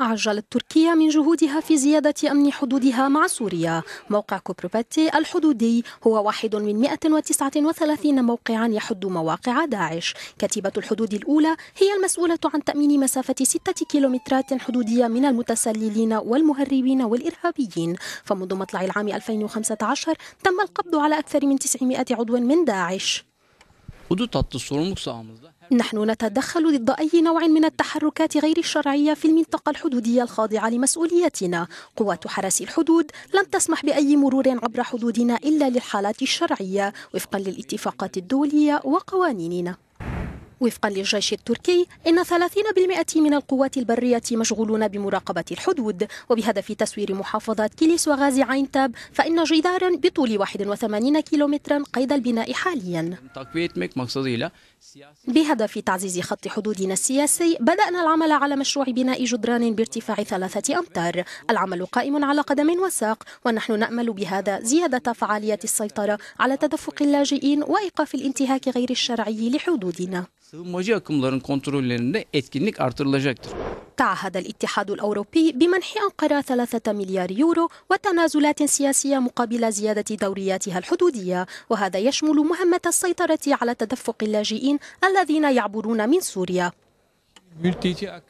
أعجلت تركيا من جهودها في زيادة أمن حدودها مع سوريا موقع كوبروباتي الحدودي هو واحد من 139 موقعا يحد مواقع داعش كتيبة الحدود الأولى هي المسؤولة عن تأمين مسافة 6 كيلومترات حدودية من المتسللين والمهربين والإرهابيين فمنذ مطلع العام 2015 تم القبض على أكثر من 900 عضو من داعش نحن نتدخل ضد أي نوع من التحركات غير الشرعية في المنطقة الحدودية الخاضعة لمسؤوليتنا قوات حرس الحدود لن تسمح بأي مرور عبر حدودنا إلا للحالات الشرعية وفقا للاتفاقات الدولية وقوانيننا وفقا للجيش التركي إن 30% من القوات البرية مشغولون بمراقبة الحدود وبهدف تسوير محافظات كيليس وغازي عين تاب فإن جدارا بطول 81 كيلومترا قيد البناء حاليا بهدف تعزيز خط حدودنا السياسي بدأنا العمل على مشروع بناء جدران بارتفاع ثلاثة أمتار العمل قائم على قدم وساق ونحن نأمل بهذا زيادة فعالية السيطرة على تدفق اللاجئين وإيقاف الانتهاك غير الشرعي لحدودنا Sığınmacı akımların kontrollerinde etkinlik artırılacaktır. تعهد الاتحاد الأوروبي بمنح أنقرة ثلاثة مليار يورو وتنازلات سياسية مقابل زيادة دورياتها الحدودية وهذا يشمل مهمة السيطرة على تدفق اللاجئين الذين يعبرون من سوريا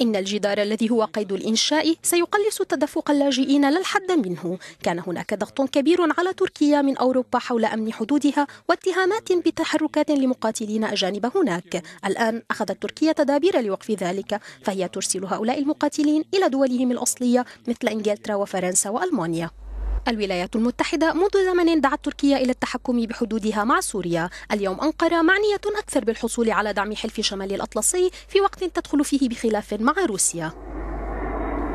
إن الجدار الذي هو قيد الإنشاء سيقلص تدفق اللاجئين لا الحد منه كان هناك ضغط كبير على تركيا من أوروبا حول أمن حدودها واتهامات بتحركات لمقاتلين أجانب هناك الآن أخذت تركيا تدابير لوقف ذلك فهي ترسل هؤلاء المقاتلين إلى دولهم الأصلية مثل إنجلترا وفرنسا وألمانيا الولايات المتحدة منذ زمن دعت تركيا إلى التحكم بحدودها مع سوريا اليوم أنقرة معنية أكثر بالحصول على دعم حلف شمال الأطلسي في وقت تدخل فيه بخلاف مع روسيا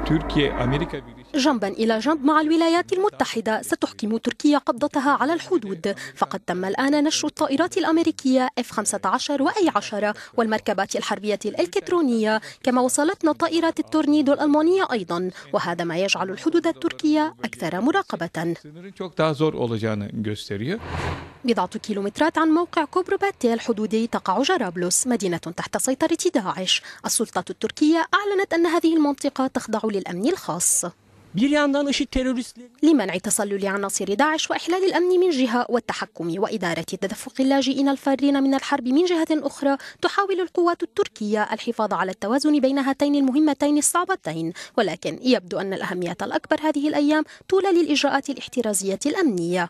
تركيا أمريكا جنبا إلى جنب مع الولايات المتحدة ستحكم تركيا قبضتها على الحدود فقد تم الآن نشر الطائرات الأمريكية F-15 وأي 10 والمركبات الحربية الإلكترونية كما وصلتنا طائرات التورنيدو الألمانية أيضا وهذا ما يجعل الحدود التركية أكثر مراقبة بضعة كيلومترات عن موقع كوبرو الحدودي تقع جرابلس مدينة تحت سيطرة داعش السلطات التركية أعلنت أن هذه المنطقة تخضع للأمن الخاص لمنع تسلل عناصر داعش وإحلال الأمن من جهة والتحكم وإدارة تدفق اللاجئين الفارين من الحرب من جهة أخرى تحاول القوات التركية الحفاظ على التوازن بين هاتين المهمتين الصعبتين ولكن يبدو أن الأهمية الأكبر هذه الأيام طول للإجراءات الاحترازية الأمنية